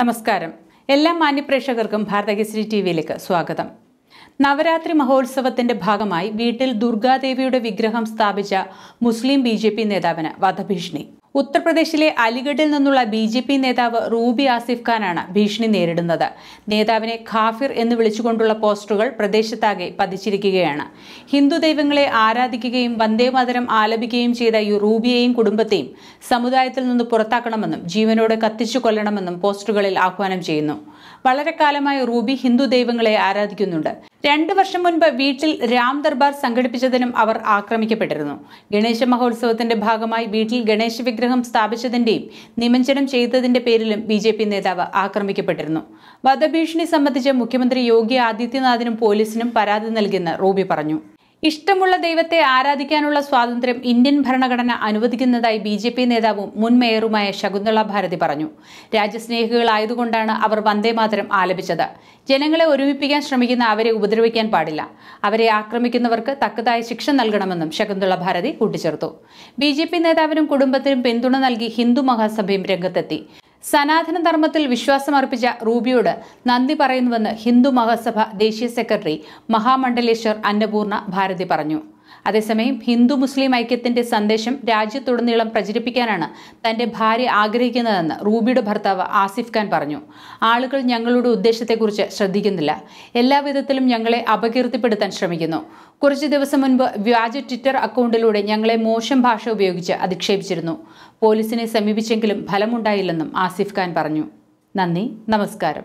നമസ്കാരം എല്ലാ മാന്യപ്രേക്ഷകർക്കും ഭാരതകേസരി ടി വിയിലേക്ക് സ്വാഗതം നവരാത്രി മഹോത്സവത്തിന്റെ ഭാഗമായി വീട്ടിൽ ദുർഗാദേവിയുടെ വിഗ്രഹം സ്ഥാപിച്ച മുസ്ലിം ബി നേതാവിന് വധഭീഷണി ഉത്തർപ്രദേശിലെ അലിഗഡിൽ നിന്നുള്ള ബി ജെ പി നേതാവ് റൂബി ആസിഫ് ഖാനാണ് ഭീഷണി നേരിടുന്നത് നേതാവിനെ ഖാഫിർ എന്ന് വിളിച്ചുകൊണ്ടുള്ള പോസ്റ്ററുകൾ പ്രദേശത്താകെ പതിച്ചിരിക്കുകയാണ് ഹിന്ദു ദൈവങ്ങളെ ആരാധിക്കുകയും വന്ദേമാതരം ആലപിക്കുകയും ചെയ്ത ഈ റൂബിയെയും കുടുംബത്തെയും സമുദായത്തിൽ നിന്ന് പുറത്താക്കണമെന്നും ജീവനോട് കത്തിച്ചു കൊല്ലണമെന്നും പോസ്റ്ററുകളിൽ ആഹ്വാനം ചെയ്യുന്നു വളരെ കാലമായി റൂബി ഹിന്ദു ദൈവങ്ങളെ ആരാധിക്കുന്നുണ്ട് രണ്ട് വർഷം മുൻപ് വീട്ടിൽ രാം ദർബാർ സംഘടിപ്പിച്ചതിനും അവർ ആക്രമിക്കപ്പെട്ടിരുന്നു ഗണേശ മഹോത്സവത്തിന്റെ ഭാഗമായി വീട്ടിൽ ഗണേശ വിഗ്രഹം സ്ഥാപിച്ചതിന്റെയും നിമഞ്ജനം ചെയ്തതിന്റെ പേരിലും ബി ജെ പി നേതാവ് ആക്രമിക്കപ്പെട്ടിരുന്നു വധഭീഷണി സംബന്ധിച്ച് മുഖ്യമന്ത്രി യോഗി ആദിത്യനാഥിനും പോലീസിനും പരാതി നൽകിയെന്ന് റൂബി പറഞ്ഞു ഇഷ്ടമുള്ള ദൈവത്തെ ആരാധിക്കാനുള്ള സ്വാതന്ത്ര്യം ഇന്ത്യൻ ഭരണഘടന അനുവദിക്കുന്നതായി ബി ജെ പി നേതാവും മുൻ മേയറുമായ ശകുന്തള ഭാരതി പറഞ്ഞു രാജ്യസ്നേഹികളായതുകൊണ്ടാണ് അവർ വന്ദേ മാതരം ആലപിച്ചത് ജനങ്ങളെ ഒരുമിപ്പിക്കാൻ ശ്രമിക്കുന്ന അവരെ ഉപദ്രവിക്കാൻ പാടില്ല അവരെ ആക്രമിക്കുന്നവർക്ക് തക്കതായ ശിക്ഷ നൽകണമെന്നും ശകുന്തള ഭാരതി കൂട്ടിച്ചേർത്തു ബി നേതാവിനും കുടുംബത്തിനും പിന്തുണ നൽകി ഹിന്ദു മഹാസഭയും രംഗത്തെത്തി സനാതന ധർമ്മത്തിൽ വിശ്വാസമർപ്പിച്ച റൂബിയോട് നന്ദി പറയുന്നുവെന്ന് ഹിന്ദു മഹാസഭ ദേശീയ സെക്രട്ടറി മഹാമണ്ഡലേശ്വർ അന്നപൂർണ ഭാരതി പറഞ്ഞു അതേസമയം ഹിന്ദു മുസ്ലിം ഐക്യത്തിന്റെ സന്ദേശം രാജ്യത്തുടനീളം പ്രചരിപ്പിക്കാനാണ് തന്റെ ഭാര്യ ആഗ്രഹിക്കുന്നതെന്ന് റൂബിയുടെ ഭർത്താവ് ആസിഫ് ഖാൻ പറഞ്ഞു ആളുകൾ ഞങ്ങളുടെ ഉദ്ദേശത്തെക്കുറിച്ച് ശ്രദ്ധിക്കുന്നില്ല എല്ലാവിധത്തിലും ഞങ്ങളെ അപകീർത്തിപ്പെടുത്താൻ ശ്രമിക്കുന്നു കുറച്ച് ദിവസം മുൻപ് വ്യാജ ട്വിറ്റർ അക്കൗണ്ടിലൂടെ ഞങ്ങളെ മോശം ഭാഷ ഉപയോഗിച്ച് അധിക്ഷേപിച്ചിരുന്നു പോലീസിനെ സമീപിച്ചെങ്കിലും ഫലമുണ്ടായില്ലെന്നും ആസിഫ് ഖാൻ പറഞ്ഞു നന്ദി നമസ്കാരം